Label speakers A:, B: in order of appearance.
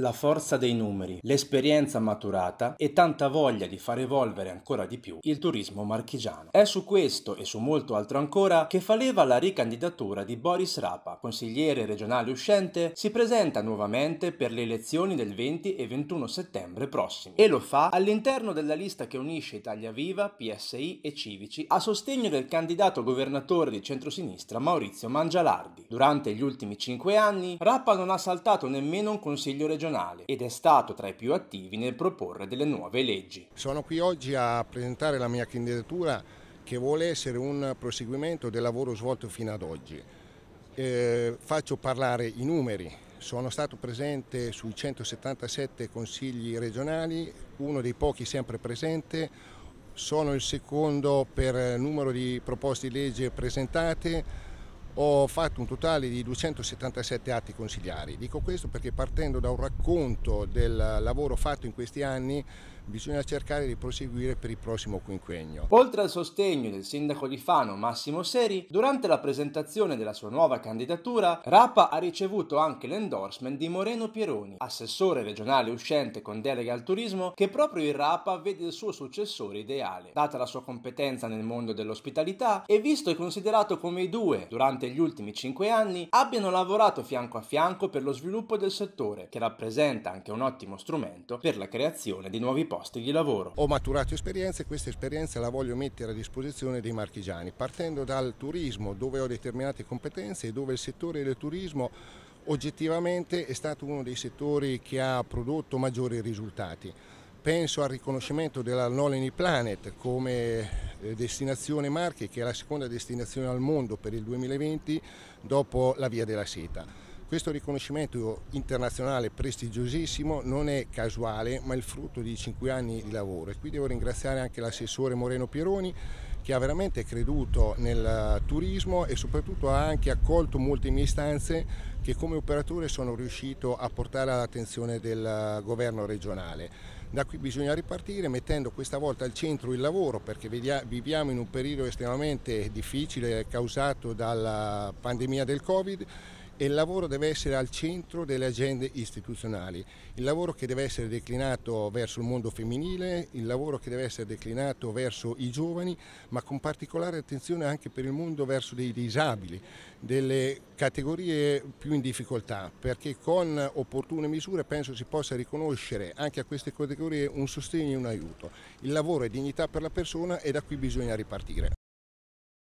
A: la forza dei numeri, l'esperienza maturata e tanta voglia di far evolvere ancora di più il turismo marchigiano. È su questo e su molto altro ancora che fa leva la ricandidatura di Boris Rapa, consigliere regionale uscente, si presenta nuovamente per le elezioni del 20 e 21 settembre prossimi e lo fa all'interno della lista che unisce Italia Viva, PSI e Civici a sostegno del candidato governatore di centrosinistra Maurizio Mangialardi. Durante gli ultimi cinque anni Rapa non ha saltato nemmeno un consiglio regionale nazionale ed è stato tra i più attivi nel proporre delle nuove leggi.
B: Sono qui oggi a presentare la mia candidatura che vuole essere un proseguimento del lavoro svolto fino ad oggi. Eh, faccio parlare i numeri, sono stato presente sui 177 consigli regionali, uno dei pochi sempre presente, sono il secondo per numero di proposte di legge presentate, ho fatto un totale di 277 atti consigliari. Dico questo perché partendo da un racconto del lavoro fatto in questi anni bisogna cercare di proseguire per il prossimo quinquennio.
A: Oltre al sostegno del sindaco di Fano Massimo Seri, durante la presentazione della sua nuova candidatura, Rapa ha ricevuto anche l'endorsement di Moreno Pieroni, assessore regionale uscente con delega al turismo, che proprio il Rapa vede il suo successore ideale. Data la sua competenza nel mondo dell'ospitalità, è visto e considerato come i due, durante durante gli ultimi 5 anni abbiano lavorato fianco a fianco per lo sviluppo del settore, che rappresenta anche un ottimo strumento per la creazione di nuovi posti di lavoro.
B: Ho maturato esperienze e questa esperienza la voglio mettere a disposizione dei marchigiani, partendo dal turismo dove ho determinate competenze e dove il settore del turismo oggettivamente è stato uno dei settori che ha prodotto maggiori risultati. Penso al riconoscimento della Noleni Planet come eh, destinazione Marche che è la seconda destinazione al mondo per il 2020 dopo la Via della Seta. Questo riconoscimento internazionale prestigiosissimo non è casuale ma il frutto di cinque anni di lavoro e qui devo ringraziare anche l'assessore Moreno Pieroni che ha veramente creduto nel turismo e soprattutto ha anche accolto molte mie istanze che come operatore sono riuscito a portare all'attenzione del governo regionale. Da qui bisogna ripartire mettendo questa volta al centro il lavoro perché viviamo in un periodo estremamente difficile causato dalla pandemia del Covid e il lavoro deve essere al centro delle agende istituzionali, il lavoro che deve essere declinato verso il mondo femminile, il lavoro che deve essere declinato verso i giovani, ma con particolare attenzione anche per il mondo verso dei disabili, delle categorie più in difficoltà, perché con opportune misure penso si possa riconoscere anche a queste categorie un sostegno e un aiuto. Il lavoro è dignità per la persona e da qui bisogna ripartire.